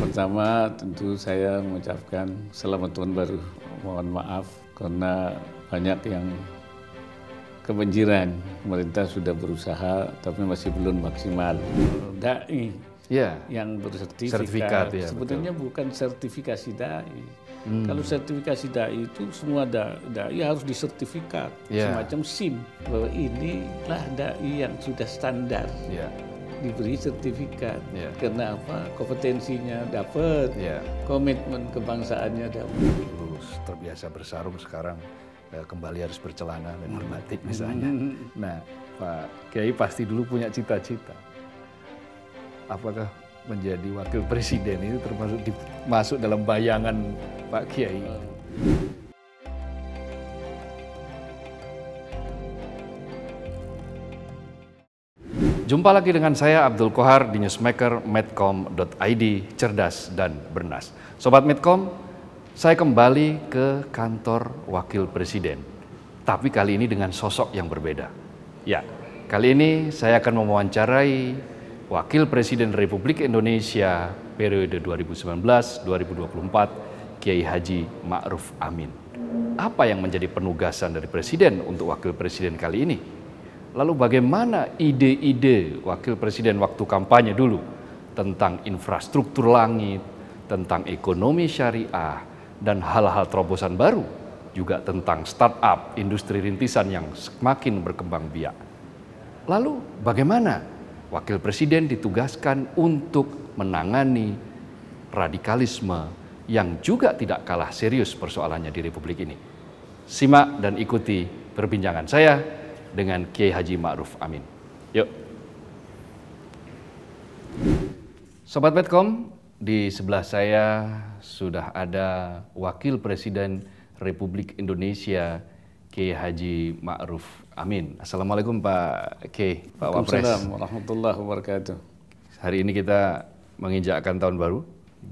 Pertama tentu saya mengucapkan selamat tahun baru. Mohon maaf karena banyak yang kebanjiran. Pemerintah sudah berusaha tapi masih belum maksimal. Dai ya. yang bersertifikat sertifikat, ya, sebetulnya betul. bukan sertifikasi dai. Hmm. Kalau sertifikasi dai itu semua da, dai harus disertifikat ya. semacam SIM bahwa inilah dai yang sudah standar. Ya diberi sertifikat. Yeah. Karena apa? Kompetensinya dapat, yeah. komitmen kebangsaannya dapat. Dulu terbiasa bersarung sekarang eh, kembali harus bercelana dan berbatik misalnya. Hmm. Nah, Pak Kiai pasti dulu punya cita-cita. Apakah menjadi wakil presiden itu termasuk di, dalam bayangan Pak Kiai? Hmm. Jumpa lagi dengan saya Abdul Kohar di newsmaker medcom.id, cerdas dan bernas. Sobat Medcom, saya kembali ke kantor Wakil Presiden. Tapi kali ini dengan sosok yang berbeda. Ya, kali ini saya akan mewawancarai Wakil Presiden Republik Indonesia periode 2019-2024 Kiai Haji Ma'ruf Amin. Apa yang menjadi penugasan dari Presiden untuk Wakil Presiden kali ini? Lalu bagaimana ide-ide wakil presiden waktu kampanye dulu tentang infrastruktur langit, tentang ekonomi syariah, dan hal-hal terobosan baru juga tentang startup industri rintisan yang semakin berkembang biak. Lalu bagaimana wakil presiden ditugaskan untuk menangani radikalisme yang juga tidak kalah serius persoalannya di republik ini. Simak dan ikuti perbincangan saya dengan Kiai Haji Ma'ruf Amin. Yuk. Sobat Petkom, di sebelah saya sudah ada Wakil Presiden Republik Indonesia Kiai Haji Ma'ruf Amin. Assalamualaikum Pak Kiai, Pak Wapres. Assalamualaikum warahmatullahi wabarakatuh. Hari ini kita menginjakkan tahun baru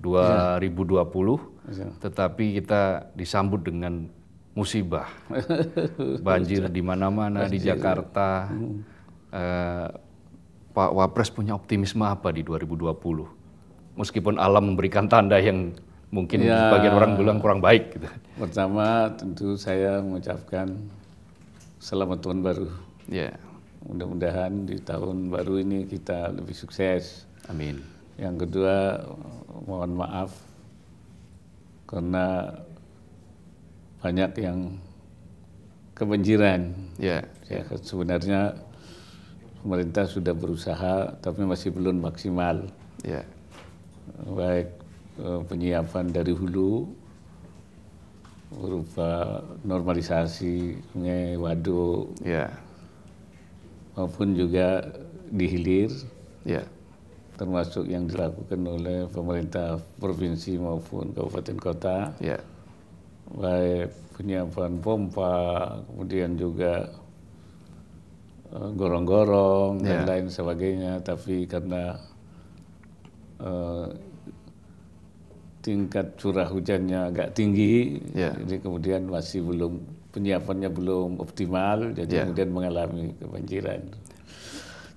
2020, Ya. Iya. tetapi kita disambut dengan musibah. Banjir di mana-mana di Jakarta. uh, Pak Wapres punya optimisme apa di 2020? Meskipun alam memberikan tanda yang mungkin ya, sebagian orang bilang kurang baik. Gitu. Pertama tentu saya mengucapkan selamat tahun baru. Ya. Mudah-mudahan di tahun baru ini kita lebih sukses. Amin. Yang kedua mohon maaf karena banyak yang kebanjiran. Ya. Yeah. ya sebenarnya pemerintah sudah berusaha tapi masih belum maksimal. Ya. Baik eh, penyiapan dari hulu berupa normalisasi sungai waduk. Ya. Maupun juga di hilir. Ya. Termasuk yang dilakukan oleh pemerintah provinsi maupun kabupaten kota. Ya baik penyiapan pompa, kemudian juga eh, gorong-gorong yeah. dan ya. lain sebagainya. Tapi karena uh, tingkat curah hujannya agak tinggi, yeah. jadi kemudian masih belum penyiapannya belum optimal, jadi yeah. kemudian mengalami kebanjiran.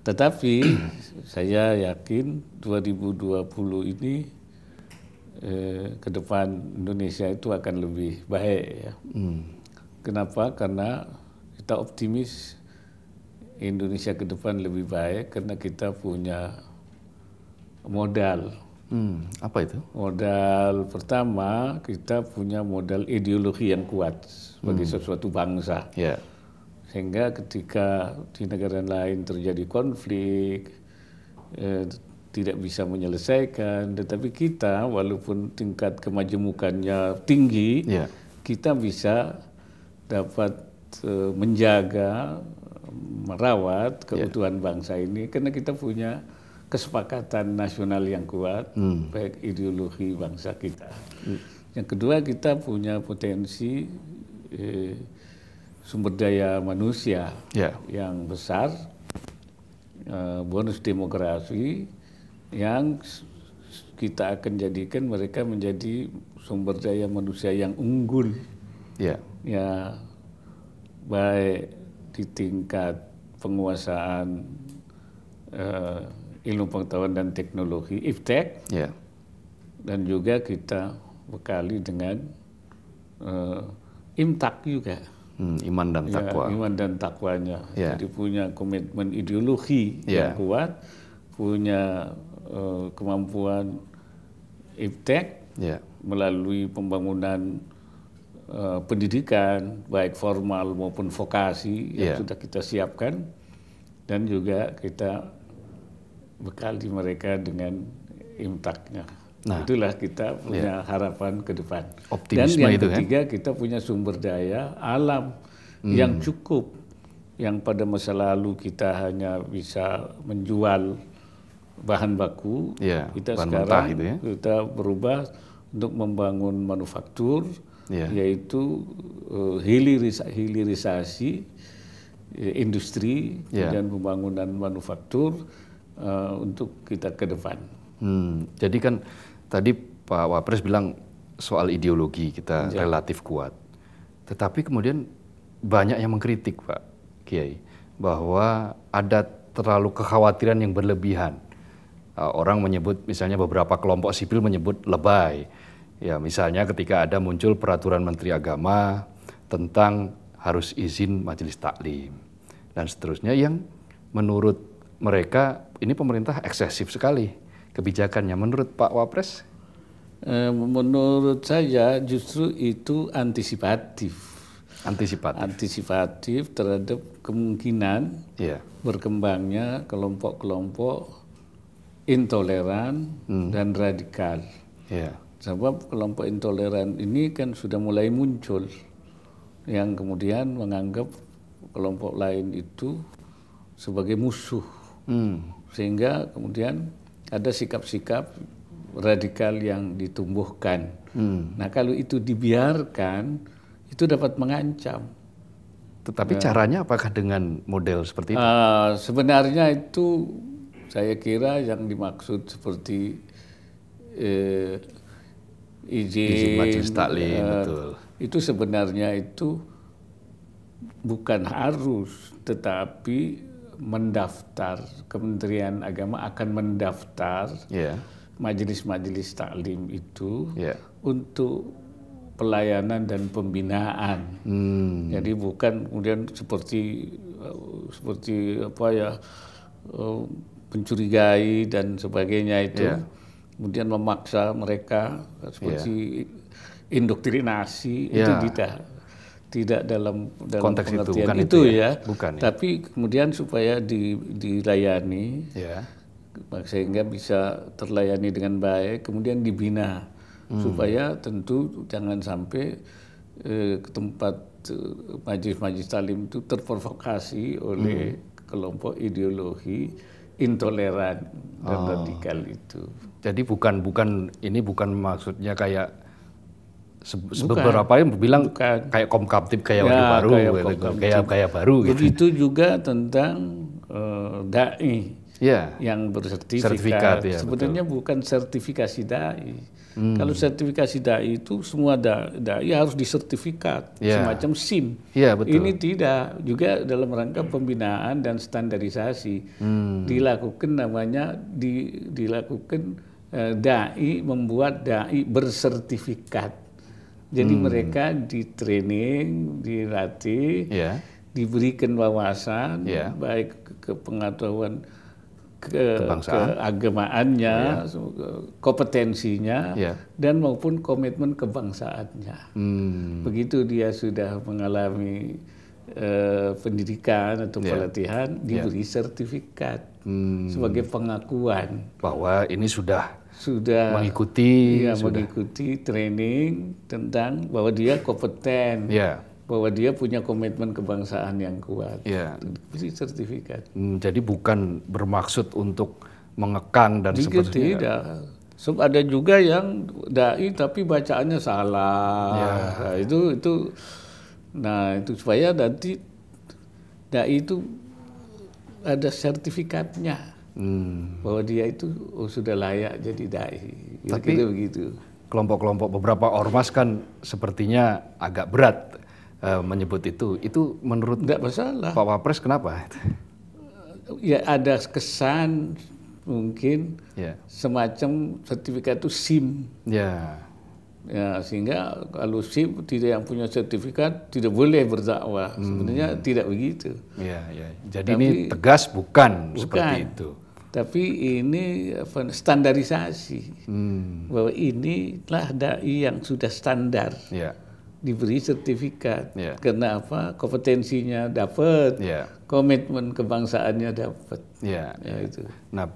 Tetapi saya yakin 2020 ini Eh, ke depan Indonesia itu akan lebih baik ya. Hmm. Kenapa? Karena kita optimis Indonesia ke depan lebih baik karena kita punya modal. Hmm, apa itu? Modal pertama kita punya modal ideologi yang kuat bagi hmm. sesuatu bangsa. Yeah. Sehingga ketika di negara lain terjadi konflik, eh, tidak bisa menyelesaikan, tetapi kita walaupun tingkat kemajemukannya tinggi, ya. kita bisa dapat uh, menjaga, merawat kebutuhan ya. bangsa ini karena kita punya kesepakatan nasional yang kuat, hmm. baik ideologi bangsa kita. Hmm. Yang kedua kita punya potensi eh, sumber daya manusia yeah. yang besar, eh, bonus demografi yang kita akan jadikan mereka menjadi sumber daya manusia yang unggul. Ya. Ya baik di tingkat penguasaan uh, ilmu pengetahuan dan teknologi IPTEK. Ya. Dan juga kita bekali dengan uh, imtak juga. Hmm, iman dan ya, takwa. Ya, iman dan takwanya. Ya. Jadi punya komitmen ideologi ya. yang kuat, punya Eh, kemampuan iptek yeah. melalui pembangunan uh, pendidikan baik formal maupun vokasi yeah. Ya. sudah kita siapkan dan juga kita bekal di mereka dengan imtaknya. Nah, itulah kita punya yeah. harapan ke depan. Optimisme Dan yang itu, kan? ketiga kan? kita punya sumber daya alam hmm. yang cukup yang pada masa lalu kita hanya bisa menjual bahan baku ya, kita bahan sekarang itu ya. kita berubah untuk membangun manufaktur ya. yaitu uh, eh, hilirisa, hilirisasi uh, industri ya. dan pembangunan manufaktur uh, untuk kita ke depan. Hmm, jadi kan tadi Pak Wapres bilang soal ideologi kita ya. relatif kuat, tetapi kemudian banyak yang mengkritik Pak Kiai bahwa ada terlalu kekhawatiran yang berlebihan Eh, orang menyebut misalnya beberapa kelompok sipil menyebut lebay. Ya, misalnya ketika ada muncul peraturan Menteri Agama tentang harus izin majelis taklim dan seterusnya yang menurut mereka ini pemerintah eksesif sekali kebijakannya menurut Pak Wapres eh, menurut saya justru itu antisipatif antisipatif antisipatif terhadap kemungkinan yeah. berkembangnya kelompok-kelompok intoleran hmm. dan radikal. Yeah. Sebab kelompok intoleran ini kan sudah mulai muncul yang kemudian menganggap kelompok lain itu sebagai musuh. Hmm. Sehingga kemudian ada sikap-sikap radikal yang ditumbuhkan. Hmm. Nah, kalau itu dibiarkan itu dapat mengancam. Tetapi ya. caranya apakah dengan model seperti itu? Uh, sebenarnya itu saya kira yang dimaksud seperti eh, izin, izin majelis taklim, eh, betul. Itu sebenarnya itu bukan harus, tetapi mendaftar Kementerian Agama akan mendaftar ya. majelis-majelis taklim itu yeah. untuk pelayanan dan pembinaan. Hmm. Jadi bukan kemudian seperti eh, seperti apa ya eh, mencurigai dan sebagainya itu. Yeah. Kemudian memaksa mereka seperti yeah. indoktrinasi yeah. itu tidak tidak dalam dalam konteks pengertian itu, bukan itu, itu ya. ya. Bukan. Ya. Tapi kemudian supaya di, dilayani, ya. sehingga bisa terlayani dengan baik, kemudian dibina hmm. supaya tentu jangan sampai eh, ke tempat eh, majelis-majelis talim itu terprovokasi oleh hmm. kelompok ideologi intoleran dan oh. radikal itu. Jadi bukan bukan ini bukan maksudnya kayak se beberapa yang bilang bukan. kayak komkaptif kayak ya, baru kayak gitu, kayak, kayak baru gitu. Itu juga tentang uh, dai ya. yang bersertifikat. Sertifikat, ya, Sebenarnya betul. bukan sertifikasi dai Hmm. Kalau sertifikasi dai itu semua dai harus disertifikat yeah. semacam SIM. Yeah, betul. Ini tidak juga dalam rangka pembinaan dan standarisasi hmm. dilakukan namanya di, dilakukan eh, dai membuat dai bersertifikat. Jadi hmm. mereka di training, dilatih, yeah. diberikan wawasan yeah. baik ke pengetahuan ke, keagamaannya, ya. kompetensinya, ya. dan maupun komitmen kebangsaannya. Hmm. Begitu dia sudah mengalami uh, pendidikan atau ya. pelatihan, diberi iya. sertifikat hmm. sebagai pengakuan bahwa ini sudah sudah mengikuti ya, sudah. mengikuti training tentang bahwa dia kompeten. Ya bahwa dia punya komitmen kebangsaan yang kuat. Ya. Beri sertifikat. Hmm, jadi bukan bermaksud untuk mengekang dan seperti Tidak. So, ada juga yang dai tapi bacaannya salah. Ya. Nah, itu itu nah itu supaya nanti dai itu ada sertifikatnya hmm. bahwa dia itu oh, sudah layak jadi dai. Tapi begitu. Kelompok-kelompok beberapa ormas kan sepertinya agak berat uh, menyebut itu, itu menurut Nggak masalah. Pak Wapres kenapa? ya ada kesan mungkin yeah. semacam sertifikat itu SIM. Yeah. Ya, sehingga kalau SIM tidak yang punya sertifikat tidak boleh berdakwah. Hmm. Sebenarnya tidak begitu. Ya, ya. Jadi Tapi, ini tegas bukan, bukan seperti itu. Tapi ini standarisasi hmm. bahwa inilah dai yang sudah standar. Ya diberi sertifikat. Yeah. Karena apa? Kompetensinya dapat, yeah. komitmen kebangsaannya dapat. Yeah. Ya itu. Nah,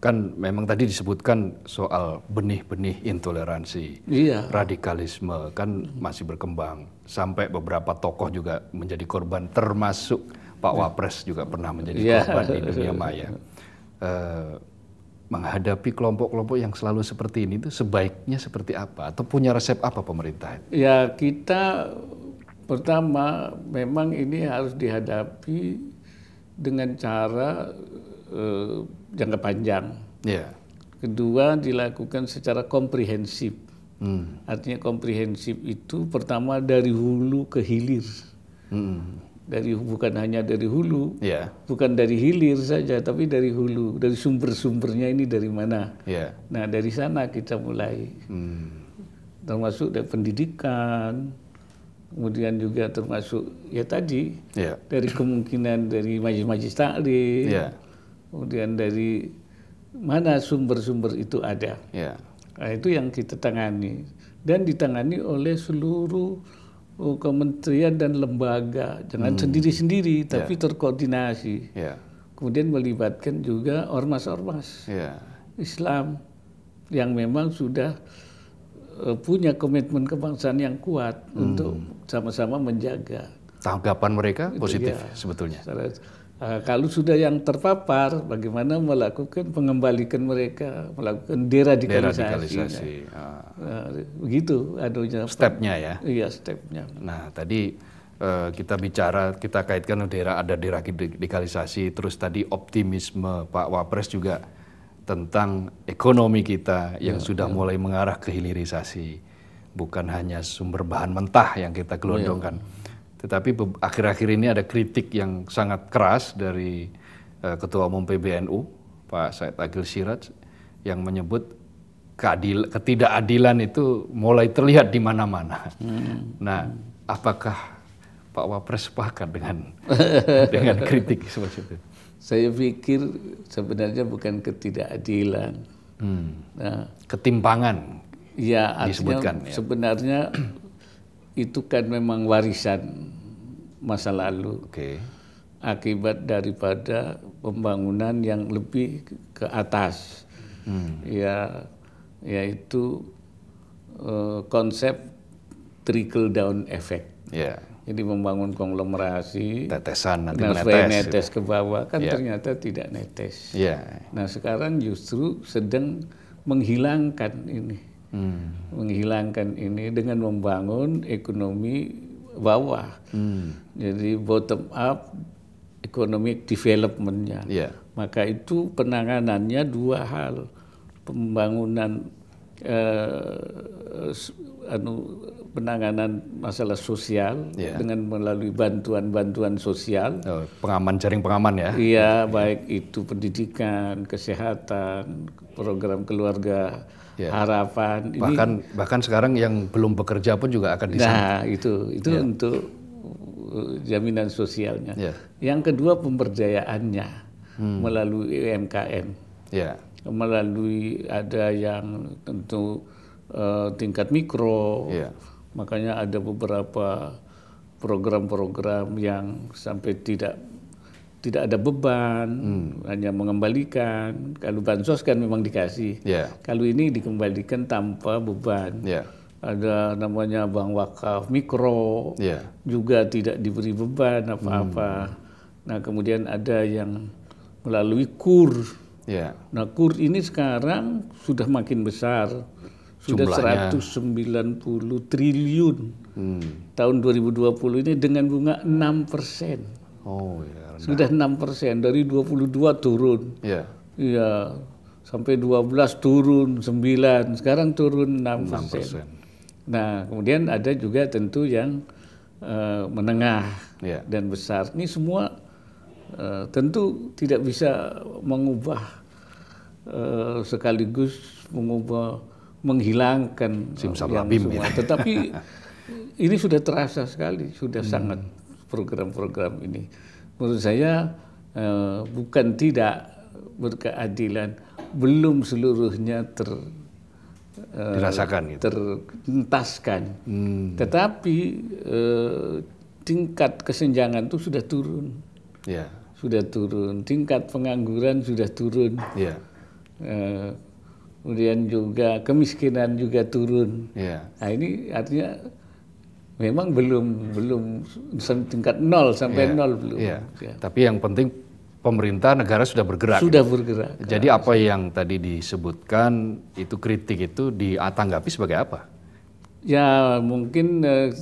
kan memang tadi disebutkan soal benih-benih intoleransi, yeah. radikalisme kan masih berkembang sampai beberapa tokoh juga menjadi korban, termasuk Pak ya. Wapres juga pernah menjadi yeah. korban di dunia maya. Uh, menghadapi kelompok-kelompok yang selalu seperti ini itu sebaiknya seperti apa atau punya resep apa pemerintah? Ya kita pertama memang ini harus dihadapi dengan cara uh, jangka panjang. Yeah. Kedua dilakukan secara komprehensif. Hmm. Artinya komprehensif itu pertama dari hulu ke hilir. Hmm dari bukan hanya dari hulu, yeah. bukan dari hilir saja, tapi dari hulu, dari sumber-sumbernya ini dari mana. Yeah. Nah dari sana kita mulai, hmm. termasuk dari pendidikan, kemudian juga termasuk ya tadi yeah. dari kemungkinan dari majelis-majelis taklim, yeah. kemudian dari mana sumber-sumber itu ada. Yeah. Nah, itu yang kita tangani dan ditangani oleh seluruh Oh, kementerian dan lembaga, jangan hmm. sendiri-sendiri, hmm. tapi yeah. terkoordinasi. Yeah. Kemudian melibatkan juga ormas-ormas yeah. Islam yang memang sudah eh, punya komitmen kebangsaan yang kuat hmm. untuk sama-sama menjaga. Tanggapan mereka positif ya, sebetulnya. Secara, Uh, kalau sudah yang terpapar, bagaimana melakukan pengembalikan mereka, melakukan deradikalisasi. Deradikalisasi. Uh, ya. ah. begitu eh, adanya Stepnya ya. Iya, stepnya. Nah, tadi uh, kita bicara, kita kaitkan daerah ada deradikalisasi, terus tadi optimisme Pak Wapres juga tentang ekonomi kita yang ya, sudah ya. mulai mengarah ke hilirisasi, bukan hanya sumber bahan mentah yang kita gelondongkan. Ya tetapi akhir-akhir ini ada kritik yang sangat keras dari uh, Ketua Umum PBNU, Pak Said Agil Siraj, yang menyebut keadil, ketidakadilan itu mulai terlihat di mana-mana. Hmm. Nah, apakah Pak Wapres sepakat dengan dengan kritik seperti itu? Saya pikir sebenarnya bukan ketidakadilan. Hmm. Nah, ketimpangan. Ya, disebutkan, ya. sebenarnya itu kan memang warisan masa lalu. Okay. Akibat daripada pembangunan yang lebih ke atas. Hmm. Ya yaitu uh, konsep trickle down effect. Yeah. Jadi membangun konglomerasi, tetesan nanti nah, netes ke bawah kan yeah. ternyata tidak netes. Yeah. Nah sekarang justru sedang menghilangkan ini hmm. menghilangkan ini dengan membangun ekonomi bawah. Hmm. Jadi bottom up ekonomi developmentnya. Yeah. Maka itu penanganannya dua hal, pembangunan eh, anu penanganan masalah sosial yeah. dengan melalui bantuan-bantuan sosial. Oh, pengaman jaring pengaman ya. Iya, baik itu pendidikan, kesehatan, program keluarga ya. harapan. Bahkan ini, bahkan sekarang yang belum bekerja pun juga akan disambut. Nah itu itu ya. untuk uh, jaminan sosialnya. Ya. Yang kedua pemberdayaannya hmm. melalui UMKM, ya. melalui ada yang tentu uh, tingkat mikro, ya. makanya ada beberapa program-program yang sampai tidak tidak ada beban, hmm. hanya mengembalikan. Kalau bansos kan memang dikasih. Yeah. Kalau ini dikembalikan tanpa beban. Yeah. Ada namanya bank wakaf mikro, yeah. juga tidak diberi beban apa-apa. Hmm. Nah kemudian ada yang melalui kur. Yeah. Nah kur ini sekarang sudah makin besar. Sudah Jumlahnya. 190 triliun. Hmm. Tahun 2020 ini dengan bunga 6 persen. Oh, yeah. Sudah enam persen dari 22 turun. Iya. Iya. Sampai 12 turun 9, sekarang turun 6 persen. Nah, kemudian ada juga tentu yang uh, menengah yeah. dan besar. Ini semua uh, tentu tidak bisa mengubah uh, sekaligus mengubah menghilangkan Simsal semua. Ya. Tetapi ini sudah terasa sekali, sudah hmm. sangat program-program ini. Menurut saya eh, bukan tidak berkeadilan, belum seluruhnya ter eh, dirasakan gitu. terentaskan. Hmm. Tetapi eh, tingkat kesenjangan itu sudah turun. Yeah. Sudah turun, tingkat pengangguran sudah turun. Yeah. Eh, kemudian juga kemiskinan juga turun. Yeah. Nah ini artinya Memang belum belum tingkat nol sampai yeah. nol belum. Yeah. Yeah. Tapi yang penting pemerintah negara sudah bergerak. Sudah gitu. bergerak. Jadi apa yang tadi disebutkan itu kritik itu ditanggapi sebagai apa? Ya mungkin uh,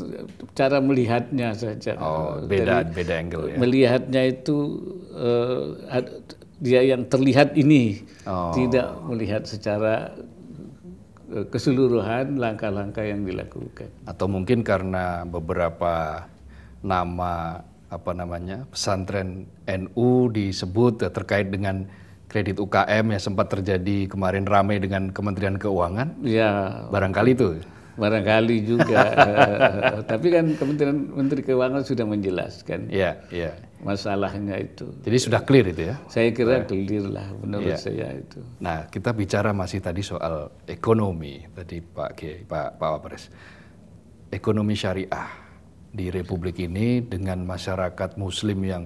cara melihatnya saja. Oh, beda Dari, beda angle ya. Melihatnya itu uh, dia yang terlihat ini oh. tidak melihat secara Eh, keseluruhan langkah-langkah yang dilakukan. Atau mungkin karena beberapa nama apa namanya pesantren NU disebut eh, terkait dengan kredit UKM yang sempat terjadi kemarin ramai dengan Kementerian Keuangan. Ya. Barangkali itu barangkali juga. Eh, tapi kan Kementerian Menteri Keuangan sudah menjelaskan. Iya, yeah, Masalahnya itu. Jadi sudah clear itu ya? Saya kira iya. clear lah menurut yeah. saya itu. Nah, kita bicara masih tadi soal ekonomi tadi Pak Kiai, Pak Pak Wapres. Ekonomi syariah di republik ini dengan masyarakat muslim yang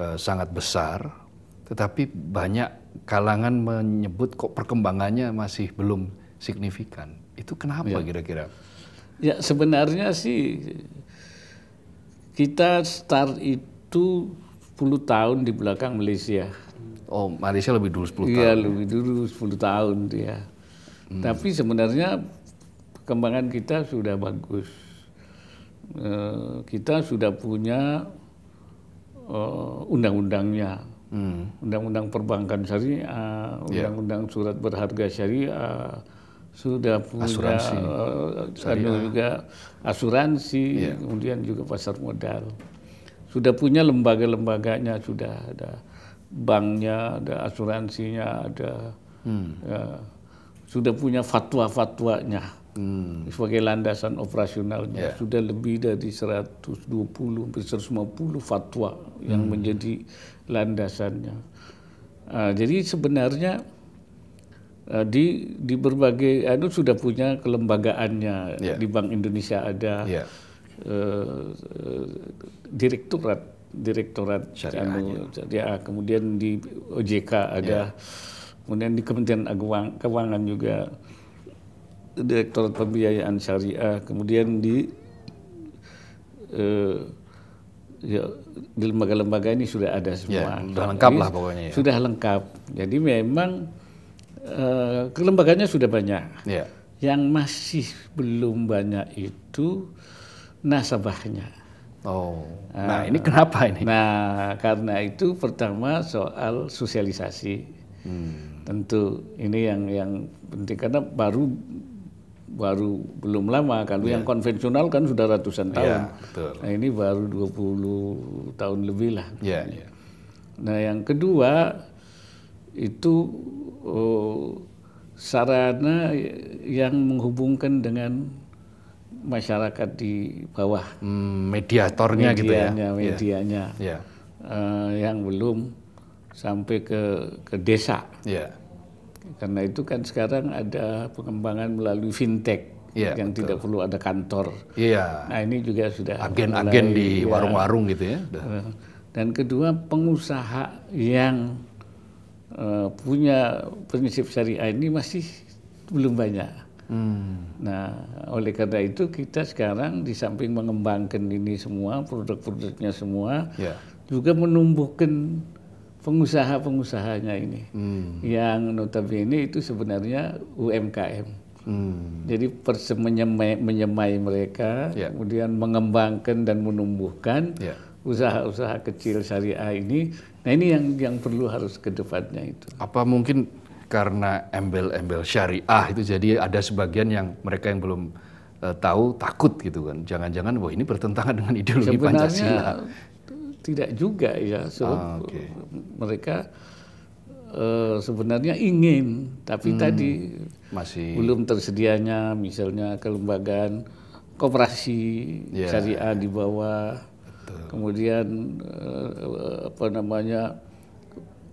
uh, sangat besar tetapi banyak kalangan menyebut kok perkembangannya masih belum signifikan. Itu kenapa iya. kira-kira? Ya. sebenarnya sih kita start itu 10 tahun di belakang Malaysia. Oh, Malaysia lebih dulu 10 iya, tahun. Iya, lebih dulu 10 tahun dia. Hmm. Tapi sebenarnya perkembangan kita sudah bagus. Eh, kita sudah punya eh, undang-undangnya. undang hmm. Undang-undang perbankan syariah, iya. undang-undang yeah. surat berharga syariah, sudah punya asuransi. Uh, juga asuransi, yeah. kemudian juga pasar modal. Sudah punya lembaga-lembaganya, sudah ada banknya, ada asuransinya, ada hmm. ya, sudah punya fatwa-fatwanya hmm. sebagai landasan operasionalnya. Yeah. Sudah lebih dari 120 hampir 150 fatwa yang hmm. menjadi landasannya. Uh, jadi sebenarnya Eh, di di berbagai itu anu sudah punya kelembagaannya yeah. di Bank Indonesia ada yeah. Ya. uh, direktorat direktorat anu, ya. ya kemudian di OJK ada yeah. kemudian di Kementerian Aguang, Keuangan juga direktorat pembiayaan syariah kemudian di uh, ya, di lembaga-lembaga ini sudah ada ya, semua yeah, sudah lengkap lah pokoknya ya. sudah lengkap jadi memang Eh, kelembagaannya sudah banyak. Ya. Yang masih belum banyak itu nasabahnya. Oh, eh, nah uh, ini kenapa ini? Nah, karena itu pertama soal sosialisasi. Hmm. Tentu ini yang yang penting karena baru baru belum lama kalau ya. yang konvensional kan sudah ratusan iya, tahun. Ya, betul. Nah, ini baru 20 tahun lebih lah. Ya, ya. Nah, yang kedua itu oh, sarana yang menghubungkan dengan masyarakat di bawah. Hmm, mediatornya medianya, gitu ya. Medianya. Yeah. Yeah. Uh, yang belum sampai ke ke desa. Yeah. Karena itu kan sekarang ada pengembangan melalui fintech yeah, yang betul. tidak perlu ada kantor. Yeah. Nah ini juga sudah agen-agen di iya. warung-warung ya. gitu ya. Eh, dan kedua pengusaha yang Eh, punya prinsip syariah ini masih belum banyak. Hmm. Nah, oleh karena itu kita sekarang di samping mengembangkan ini semua produk-produknya semua, yeah. juga menumbuhkan pengusaha-pengusahanya ini, hmm. yang notabene itu sebenarnya UMKM. Hmm. Jadi menyemai, menyemai mereka, yeah. kemudian mengembangkan dan menumbuhkan. Yeah usaha-usaha kecil syariah ini. Nah ini yang yang perlu harus ke depannya itu. Apa mungkin karena embel-embel syariah itu jadi ada sebagian yang mereka yang belum uh, tahu takut gitu kan. Jangan-jangan wah ini bertentangan dengan ideologi Sebenarnya, Pancasila. Tidak juga ya. So, ah, okay. Mereka uh, sebenarnya ingin, tapi hmm, tadi masih belum tersedianya misalnya kelembagaan koperasi yeah. syariah di bawah Betul. Kemudian uh, apa namanya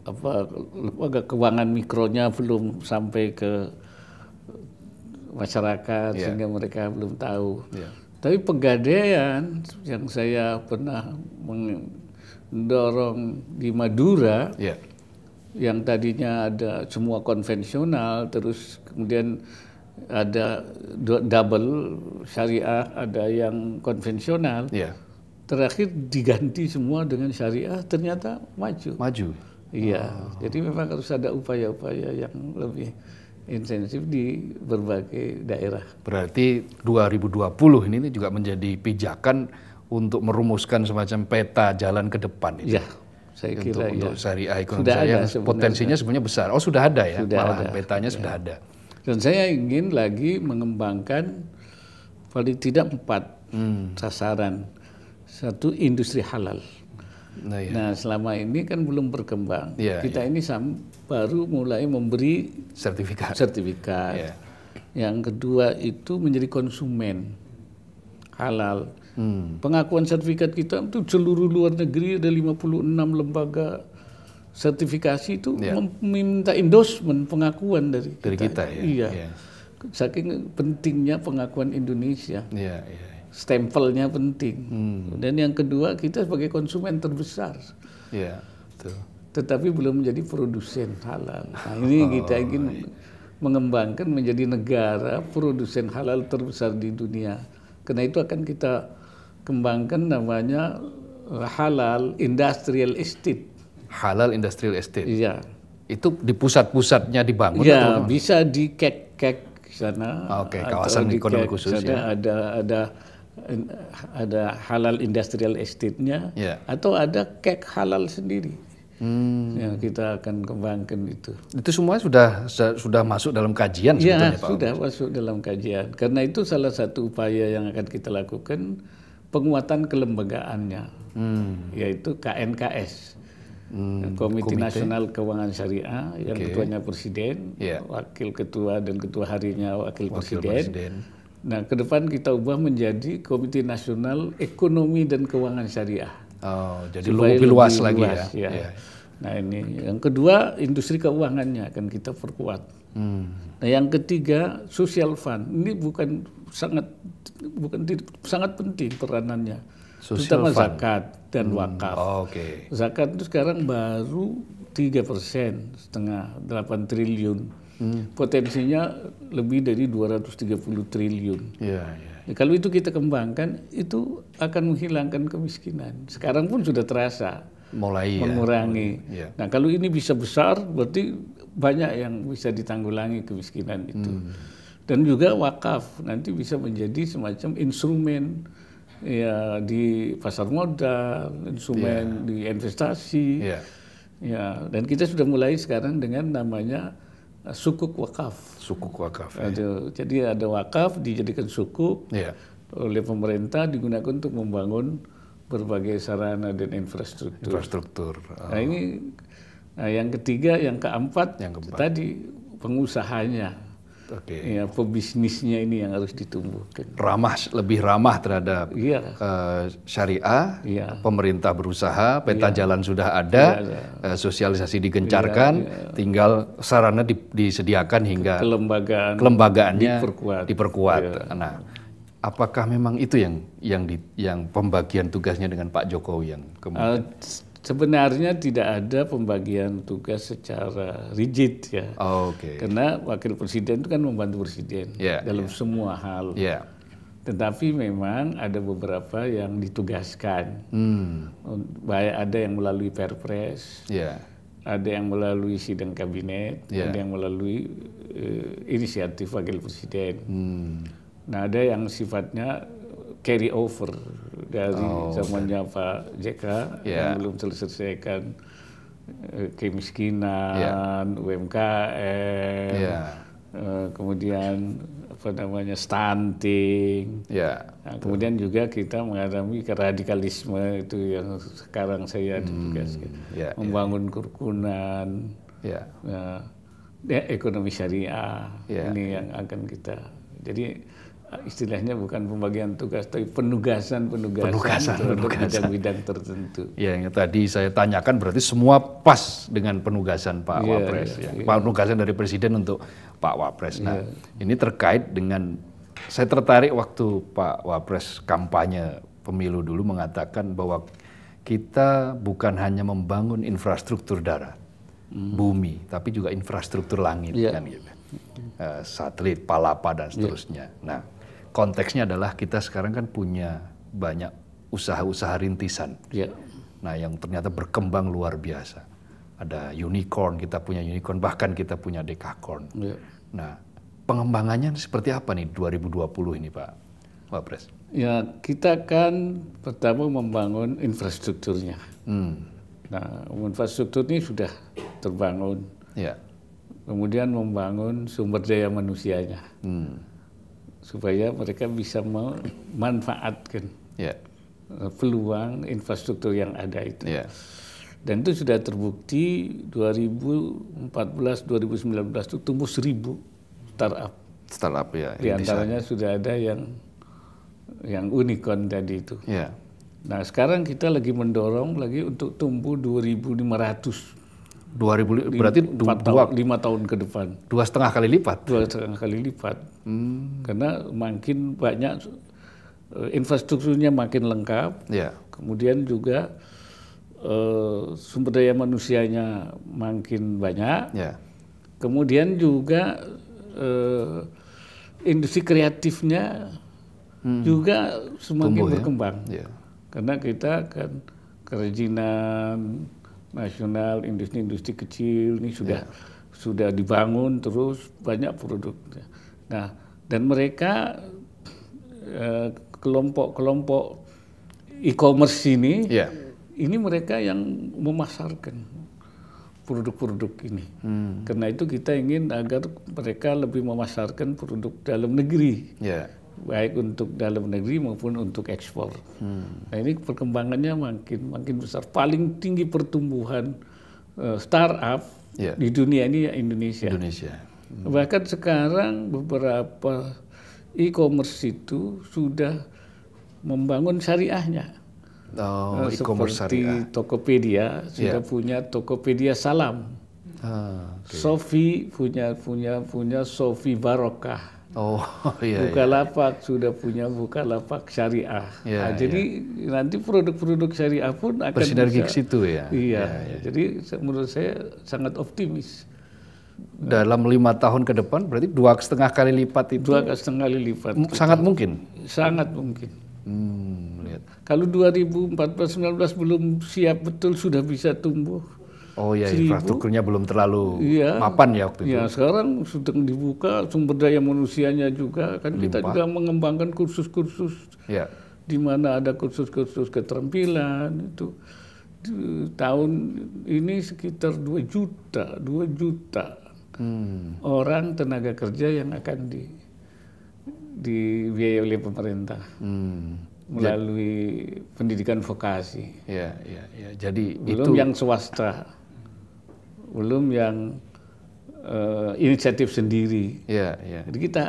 apa lembaga keuangan mikronya belum sampai ke masyarakat yeah. sehingga mereka belum tahu. Yeah. Tapi pegadaian yang saya pernah mendorong di Madura, yeah. yang tadinya ada semua konvensional, terus kemudian ada double syariah, ada yang konvensional. Yeah terakhir diganti semua dengan syariah ternyata maju. Maju. Iya. Oh. Jadi memang harus ada upaya-upaya yang lebih intensif di berbagai daerah. Berarti 2020 ini juga menjadi pijakan untuk merumuskan semacam peta jalan ke depan Iya, saya untuk, kira untuk ya. syariah ekonomi sudah saya ada potensinya sebenarnya besar. Oh, sudah ada ya. Sudah Malahan ada. petanya ya. sudah ada. Dan saya ingin lagi mengembangkan paling tidak empat hmm. sasaran satu industri halal. Nah, iya. nah selama ini kan belum berkembang. Yeah, Kita yeah. ini sam baru mulai memberi sertifikat. Sertifikat. Yeah. Yang kedua itu menjadi konsumen halal. Hmm. Pengakuan sertifikat kita itu seluruh luar negeri ada 56 lembaga sertifikasi itu yeah. meminta endorsement pengakuan dari, dari kita. kita ya. Iya. Yeah. Iya. Saking pentingnya pengakuan Indonesia. Yeah, yeah stempelnya penting. Hmm. Dan yang kedua kita sebagai konsumen terbesar. Iya, betul. Tetapi belum menjadi produsen halal. Nah, ini oh, kita ingin my. Iya. mengembangkan menjadi negara produsen halal terbesar di dunia. Karena itu akan kita kembangkan namanya eh, halal industrial estate. Halal industrial estate. Iya. Itu di pusat-pusatnya dibangun. Iya, bisa di kek-kek sana. Oke, okay, kawasan ekonomi khusus ya. Ada ada ada halal industrial estate-nya yeah. atau ada kek halal sendiri. Hmm. Ya, kita akan kembangkan itu. Itu semua sudah sudah, masuk dalam kajian ya, sebetulnya, ya, Pak. sudah masuk dalam kajian. Karena itu salah satu upaya yang akan kita lakukan penguatan kelembagaannya, hmm. yaitu KNKS, hmm. Komite, Komite Nasional Keuangan Syariah yang okay. ketuanya Presiden, yeah. Wakil Ketua dan Ketua harinya Wakil, Wakil Presiden. Presiden Nah, ke depan kita ubah menjadi Komite Nasional Ekonomi dan Keuangan Syariah. Oh, jadi lebih, lebih luas lagi luas, ya. ya. ya. Nah, ini yang kedua industri keuangannya akan kita perkuat. Hmm. Nah, yang ketiga social fund. Ini bukan sangat bukan sangat penting peranannya. Social terutama fund. zakat dan hmm. wakaf. Oh, Oke. Okay. Zakat itu sekarang baru tiga persen setengah delapan triliun hmm. potensinya lebih dari 230 triliun. Ya, ya. Nah, kalau itu kita kembangkan, itu akan menghilangkan kemiskinan. Sekarang pun sudah terasa mulai ya. mengurangi. Ya. ya. Nah, kalau ini bisa besar, berarti banyak yang bisa ditanggulangi kemiskinan itu. Hmm. Dan juga wakaf nanti bisa menjadi semacam instrumen ya di pasar modal, instrumen yeah. di investasi. Yeah. Ya, dan kita sudah mulai sekarang dengan namanya sukuk wakaf. Sukuk wakaf. Iya. Ada, Jadi ada wakaf dijadikan sukuk ya. oleh pemerintah digunakan untuk membangun berbagai sarana dan infrastruktur. Infrastruktur. Nah, oh. Nah ini nah, yang ketiga, yang keempat, yang keempat. tadi pengusahanya okay. ya pebisnisnya ini yang harus ditumbuhkan ramah lebih ramah terhadap ya. uh, syariah ya. pemerintah berusaha peta ya. jalan sudah ada ya, ya. Uh, sosialisasi digencarkan ya, ya. tinggal sarana di, disediakan hingga kelembagaan kelembagaannya diperkuat, diperkuat. Ya. nah apakah memang itu yang yang di, yang pembagian tugasnya dengan Pak Jokowi yang kemudian uh, Sebenarnya tidak ada pembagian tugas secara rigid ya. Oh, Oke. Okay. Karena wakil presiden itu kan membantu presiden yeah, dalam yeah. semua hal. Yeah. Tetapi memang ada beberapa yang ditugaskan. Hmm. Baik ada yang melalui perpres. Yeah. Ada yang melalui sidang kabinet, yeah. ada yang melalui uh, inisiatif wakil presiden. Hmm. Nah, ada yang sifatnya carry over dari oh, zamannya okay. Pak JK yeah. yang belum selesaikan eh, kemiskinan, yeah. UMKM, yeah. Eh, kemudian apa namanya stunting, yeah. nah, kemudian juga kita mengalami radikalisme itu yang sekarang saya hmm. yeah, membangun yeah. kerukunan, yeah. Nah, ekonomi syariah yeah. ini yang akan kita jadi istilahnya bukan pembagian tugas tapi penugasan penugasan, penugasan terhadap bidang-bidang tertentu. Ya, yang tadi saya tanyakan berarti semua pas dengan penugasan Pak iya, iya, ya, Wapres ya, ya. Ya. Penugasan dari presiden untuk Pak Wapres. Nah, ya. ini terkait dengan saya tertarik waktu Pak Wapres kampanye pemilu dulu mengatakan bahwa kita bukan hanya membangun infrastruktur darat, hmm. bumi, tapi juga infrastruktur langit ya. kan gitu. Uh, satelit, palapa dan iya. seterusnya. Ya. Nah, konteksnya adalah kita sekarang kan punya banyak usaha-usaha rintisan. Yeah. Nah, yang ternyata berkembang luar biasa. Ada unicorn, kita punya unicorn, bahkan kita punya dekakorn. Yeah. Nah, pengembangannya seperti apa nih 2020 ini, Pak pres? Ya, kita kan pertama membangun infrastrukturnya. Hmm. Nah, infrastruktur ini sudah terbangun. Ya. Kemudian membangun sumber daya manusianya. Hmm supaya mereka bisa memanfaatkan yeah. peluang infrastruktur yang ada itu. Yeah. Dan itu sudah terbukti 2014-2019 itu tumbuh seribu startup. Startup ya. Di antaranya design. sudah ada yang yang unicorn tadi itu. Yeah. Nah sekarang kita lagi mendorong lagi untuk tumbuh 2.500 2000 berarti dua, tahun, lima tahun ke depan dua setengah kali lipat dua setengah kali lipat hmm. karena makin banyak eh, infrastrukturnya makin lengkap yeah. kemudian juga uh, sumber daya manusianya makin banyak yeah. kemudian juga uh, industri kreatifnya hmm. juga semakin Tumbuh, ya. berkembang ya? yeah. karena kita kan kerajinan nasional, industri-industri kecil ini sudah yeah. sudah dibangun terus banyak produk. Nah, dan mereka eh, kelompok-kelompok e-commerce ini ya. ini mereka yang memasarkan produk-produk ini. Hmm. Karena itu kita ingin agar mereka lebih memasarkan produk dalam negeri. Yeah baik untuk dalam negeri maupun untuk ekspor. Hmm. Nah ini perkembangannya makin makin besar. Paling tinggi pertumbuhan uh, startup yeah. di dunia ini ya Indonesia. Indonesia. Hmm. Bahkan sekarang beberapa e-commerce itu sudah membangun syariahnya. Oh, nah, e-commerce seperti Tokopedia sudah yeah. punya Tokopedia Salam. Ah, okay. Sofi punya punya punya Sofi Barokah. Oh iya. Buka iya. sudah punya buka lapak syariah. Iya, nah, iya. jadi iya. nanti produk-produk syariah pun akan bersinergi ke situ ya. Iya, iya, iya. iya. Jadi menurut saya sangat optimis. Dalam lima tahun ke depan berarti dua setengah kali lipat itu. Dua setengah kali lipat. Sangat mungkin. Sangat mungkin. Hmm, lihat. Kalau 2014-19 belum siap betul sudah bisa tumbuh Oh iya, seribu, infrastrukturnya belum terlalu iya, mapan ya waktu itu. Iya, sekarang sedang dibuka sumber daya manusianya juga kan Limpa. kita juga mengembangkan kursus-kursus. Iya. Di mana ada kursus-kursus keterampilan itu tahun ini sekitar 2 juta, 2 juta hmm. orang tenaga kerja yang akan di dibiayai oleh pemerintah. Hmm melalui ya. pendidikan vokasi. Ya, ya, ya. Jadi belum itu yang swasta belum yang uh, inisiatif sendiri. Ya, ya. Jadi kita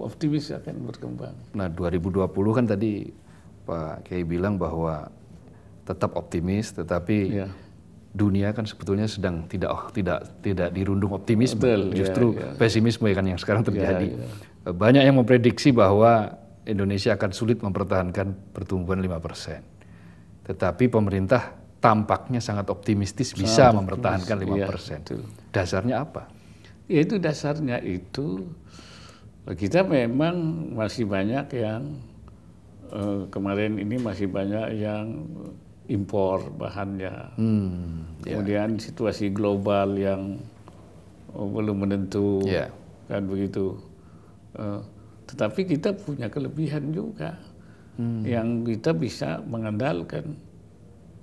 optimis akan berkembang. Nah, 2020 kan tadi Pak Kiai bilang bahwa tetap optimis, tetapi ya. dunia kan sebetulnya sedang tidak tidak tidak dirundung optimisme, Betul, iya, justru ya, ya. pesimisme kan yang sekarang iya, terjadi. Ya, ya. Banyak yang memprediksi bahwa Indonesia akan sulit mempertahankan pertumbuhan 5%. Tetapi pemerintah tampaknya sangat optimistis bisa optimis. mempertahankan 5%. Iya, persen. Dasarnya apa? Ya itu dasarnya itu kita memang masih banyak yang eh, kemarin ini masih banyak yang impor bahannya. Hmm, iya. Kemudian situasi global yang oh, belum menentu yeah. kan begitu. Eh, tetapi kita punya kelebihan juga hmm. yang kita bisa mengandalkan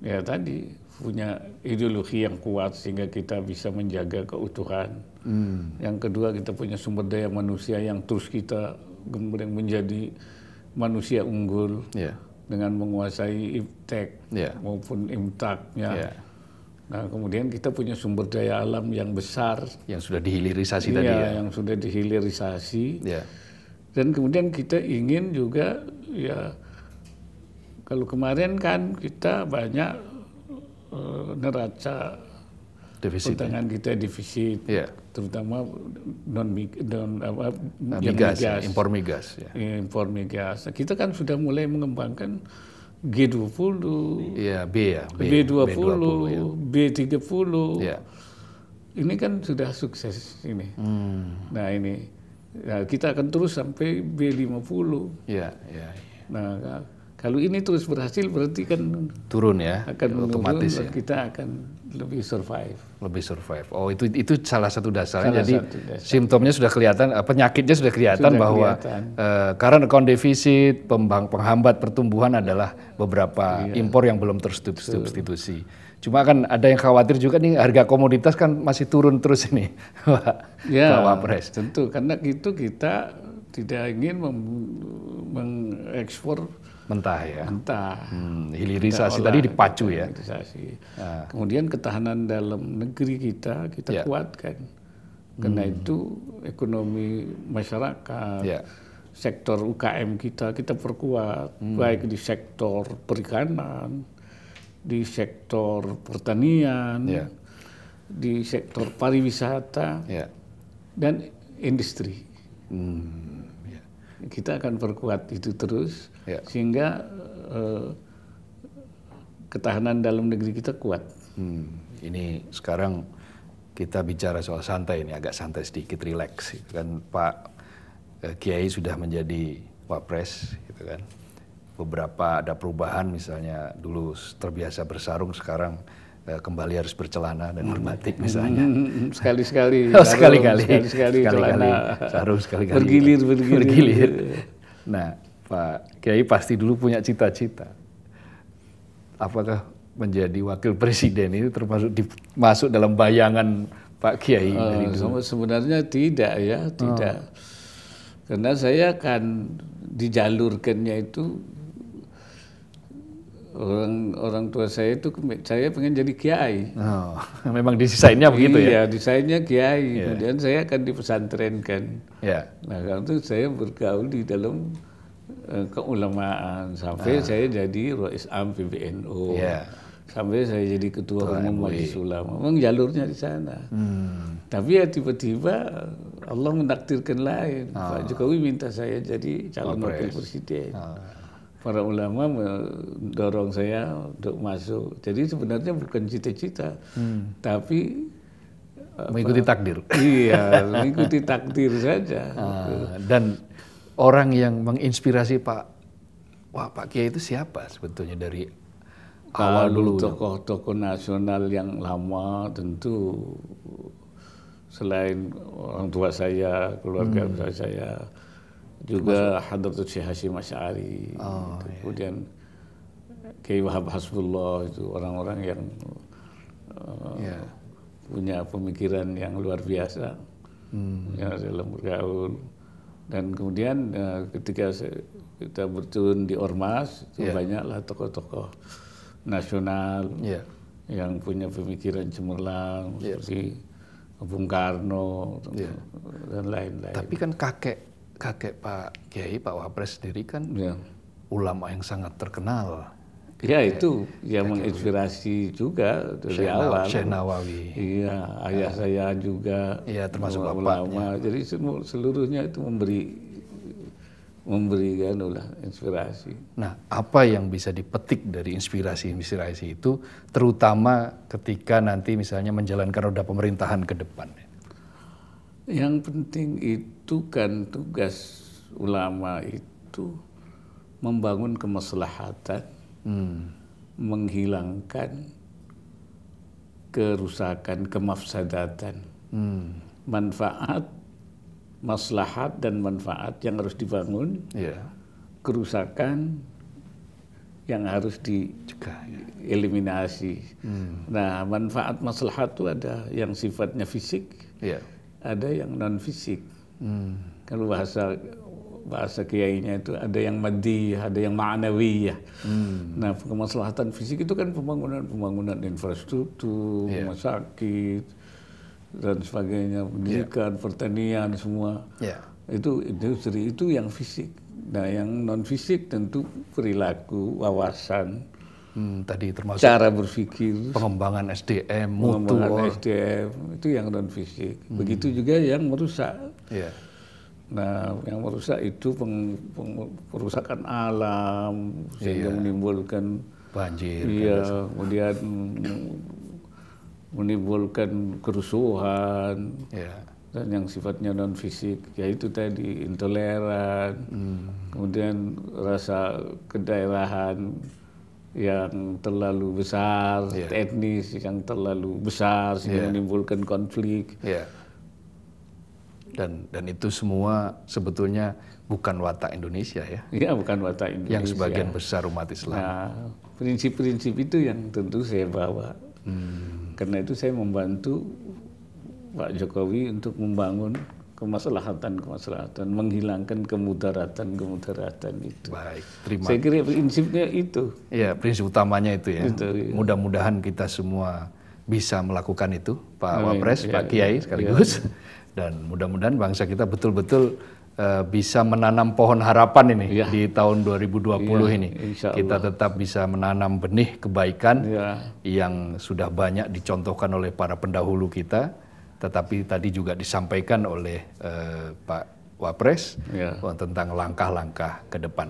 ya tadi punya ideologi yang kuat sehingga kita bisa menjaga keutuhan. Hmm. Yang kedua kita punya sumber daya manusia yang terus kita gembleng menjadi manusia unggul yeah. dengan menguasai iptek yeah. maupun imtaknya. Yeah. Nah kemudian kita punya sumber daya alam yang besar. Yang sudah dihilirisasi iya, tadi ya. Yang sudah dihilirisasi. Yeah. Dan kemudian kita ingin juga ya kalau kemarin kan kita banyak uh, neraca defisit ya. kita defisit, yeah. terutama non, non apa, nah, migas, migas, impor migas. Ya. Impor migas. Ya. Iya, nah, kita kan sudah mulai mengembangkan G20, yeah, iya, B ya, B, B20, B20 ya. B30. Yeah. Iya. Ini kan sudah sukses ini. Hmm. Nah ini, nah, kita akan terus sampai B50. Ya, yeah, ya. Yeah, yeah. Nah kalau ini terus berhasil berarti kan turun ya, akan otomatis menurun, ya. Kita akan lebih survive. Lebih survive. Oh itu itu salah satu dasarnya. Jadi satu dasar. simptomnya sudah kelihatan, penyakitnya sudah kelihatan sudah bahwa karena eh, Uh, pembang account penghambat pertumbuhan adalah beberapa iya. impor yang belum tersubstitusi. Cuma kan ada yang khawatir juga nih harga komoditas kan masih turun terus ini, ya, Pak Wapres. Tentu karena itu kita tidak ingin mengekspor mentah ya mentah hmm, hilirisasi tadi dipacu ya hilirisasi. Ah. kemudian ketahanan dalam negeri kita kita yeah. kuatkan karena hmm. itu ekonomi masyarakat yeah. sektor UKM kita kita perkuat hmm. baik di sektor perikanan di sektor pertanian yeah. di sektor pariwisata yeah. dan industri hmm kita akan perkuat itu terus ya. sehingga eh, ketahanan dalam negeri kita kuat. Hmm. Ini sekarang kita bicara soal santai ini agak santai sedikit relax gitu kan Pak eh, Kiai sudah menjadi wapres gitu kan beberapa ada perubahan misalnya dulu terbiasa bersarung sekarang Eh, kembali harus bercelana dan hmm. berbatik misalnya. Hmm, hmm, sekali-sekali. Oh, sekali-kali. Sekali-kali. Sekali-kali. Sarung sekali-kali. Bergilir, bergilir. bergilir. Nah, Pak Kiai pasti dulu punya cita-cita. Apakah menjadi wakil presiden ini termasuk di, masuk dalam bayangan Pak Kiai? Uh, dari Sebenarnya tidak ya, tidak. Oh. Karena saya akan dijalurkannya itu orang orang tua saya itu saya pengen jadi kiai. Oh, memang desainnya begitu ya? Iya, desainnya kiai. Yeah. Kemudian saya akan di pesantren kan. Yeah. Nah, kalau itu saya bergaul di dalam uh, keulamaan sampai ah. saya jadi Rois Am PBNU. Yeah. Sampai saya jadi ketua Tuan umum Majelis Ulama. Memang jalurnya di sana. Hmm. Tapi ya tiba-tiba Allah menakdirkan lain. Oh. Pak ah. Jokowi minta saya jadi calon wakil presiden. Oh para ulama mendorong saya untuk masuk. Jadi sebenarnya bukan cita-cita, hmm. tapi mengikuti apa, takdir. Iya, mengikuti takdir saja. Ah, dan orang yang menginspirasi Pak, wah Pak Kiai itu siapa sebetulnya dari awal dulu? Tokoh-tokoh nasional yang lama tentu selain orang tua saya, keluarga hmm. besar saya juga Hadratul Syekh Hashim Asy'ari gitu. oh, gitu. kemudian Kiai Wahab Hasbullah itu orang-orang yang uh, eh, yeah. punya pemikiran yang luar biasa hmm. yang dalam bergaul dan kemudian uh, ketika kita bertun di ormas itu yeah. banyaklah tokoh-tokoh nasional yeah. yang punya pemikiran cemerlang yeah. seperti Bung Karno yeah. dan lain-lain. Tapi kan kakek kakek Pak Kiai Pak Wapres sendiri kan ya. ulama yang sangat terkenal. Ya itu yang menginspirasi juga dari Syekh awal. Syekh Nawawi. Iya, ayah ya. saya juga. Iya, termasuk ulama. Bapaknya. Jadi seluruhnya itu memberi memberikan ulah inspirasi. Nah, apa yang bisa dipetik dari inspirasi-inspirasi itu, terutama ketika nanti misalnya menjalankan roda pemerintahan ke depan? Yang penting itu kan tugas ulama itu membangun kemaslahatan, hmm. menghilangkan kerusakan, kemafsadatan, hmm. manfaat, maslahat dan manfaat yang harus dibangun, yeah. kerusakan yang harus ya. dieliminasi. Hmm. Nah, manfaat maslahat itu ada yang sifatnya fisik, yeah. ada yang non fisik. Hmm. Kalau bahasa bahasa kiainya itu ada yang madi, ada yang ma'nawi ya. Hmm. Nah, kemaslahatan fisik itu kan pembangunan-pembangunan infrastruktur, yeah. rumah sakit dan sebagainya, iya. pendidikan, yeah. pertanian semua. Yeah. Itu industri itu yang fisik. Nah, yang non fisik tentu perilaku, wawasan, hmm, tadi termasuk cara berpikir, pengembangan SDM, mutu, oh. SDM itu yang non fisik. Hmm. Begitu juga yang merusak. Yeah. Nah, yang merusak itu peng, peng, perusakan alam sehingga yeah. menimbulkan banjir. Iya, kan. kemudian menimbulkan kerusuhan. Yeah dan yang sifatnya non fisik yaitu tadi intoleran hmm. kemudian rasa kedaerahan yang terlalu besar, yeah. etnis yang terlalu besar sehingga yeah. menimbulkan konflik. Yeah. Dan dan itu semua sebetulnya bukan watak Indonesia ya. Iya, bukan watak Indonesia. Yang sebagian besar umat Islam. Nah, prinsip-prinsip itu yang tentu saya bawa. Hmm. Karena itu saya membantu Pak Jokowi untuk membangun kemaslahatan-kemaslahatan, menghilangkan kemudaratan-kemudaratan itu. Baik, terima. Saya kira prinsipnya itu. Ya, prinsip utamanya itu ya. ya. Mudah-mudahan kita semua bisa melakukan itu, Pak Amin, Wapres, ya, Pak iya, Kiai iya, sekaligus. Ya, ya. Dan mudah-mudahan bangsa kita betul-betul uh, bisa menanam pohon harapan ini ya. di tahun 2020 ya, ini. Kita tetap bisa menanam benih kebaikan ya. yang sudah banyak dicontohkan oleh para pendahulu kita tetapi tadi juga disampaikan oleh uh, Pak Wapres ya. tentang langkah-langkah ke depan.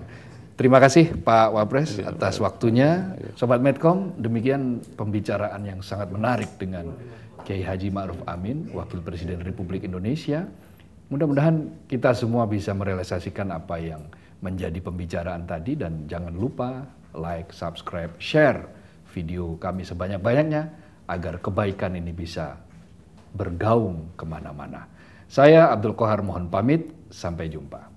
Terima kasih Pak Wapres ya, atas ya. waktunya. Ya. Sobat Medcom, demikian pembicaraan yang sangat menarik dengan Kiai Haji Ma'ruf Amin, Wakil Presiden Republik Indonesia. Mudah-mudahan kita semua bisa merealisasikan apa yang menjadi pembicaraan tadi dan jangan lupa like, subscribe, share video kami sebanyak-banyaknya agar kebaikan ini bisa bergaung kemana-mana. Saya Abdul Kohar mohon pamit, sampai jumpa.